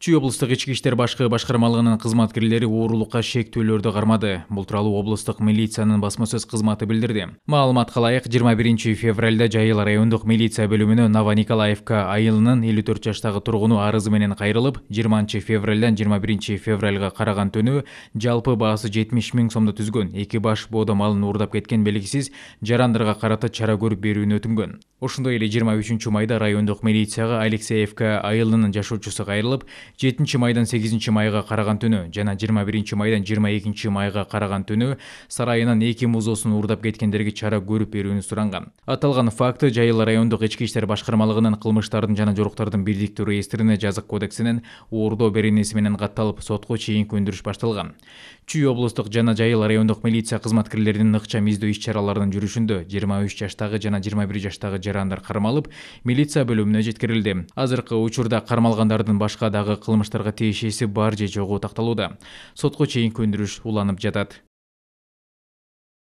чүй облустук ички иштер башкы башкармалыгынын кызматкерлери оорулукка шектөөлөрдү қармады. Бұл тууралуу облыстық милициянын басма сөз кызматы билдирди маалыматка ылайык жыйырма биринчи февральда жайыл райондук милиция бөлүмүнө новониколаевка айылынын элүү төрт жаштагы тургуну арызы менен кайрылып жыйырманчы февралдан жыйырма биринчи февралга караган түнү жалпы баасы жетимиш миң сомду түзгөн эки баш боодо малын уурдап кеткен белгисиз жарандырға карата чара көрүп берүүнү өтүнгөн ошондой эле 23 майда райондук милицияга алексеевка айылынын жашоочусу кайрылып 7 майдан 8 майга караган түнү жана 21 майдан 22 майга караган түнү сарайынан эки музосун уурдап кеткендерге чара көрүп берүүнү суранган аталган факты жайыл райондук ички иштер башкармалыгынын кылмыштардын жана жоруктардын бирдиктүү реестрине жазык кодексинин уурдоо беренеси менен катталып сотко чейинки өндүрүш башталган чүй облустук жана жайыл райондук милиция кызматкерлеринин ыкчам издөө иш чараларынын жүрүшүндө 23 жаштагы жана 21 жаштагы жарандар кармалып милиция бөлүмүнө жеткирилди азыркы учурда кармалгандардын башка дагы кылмыштарга тиешеси бар же жогу такталууда сотко чейинки өндүрүш уланып жатат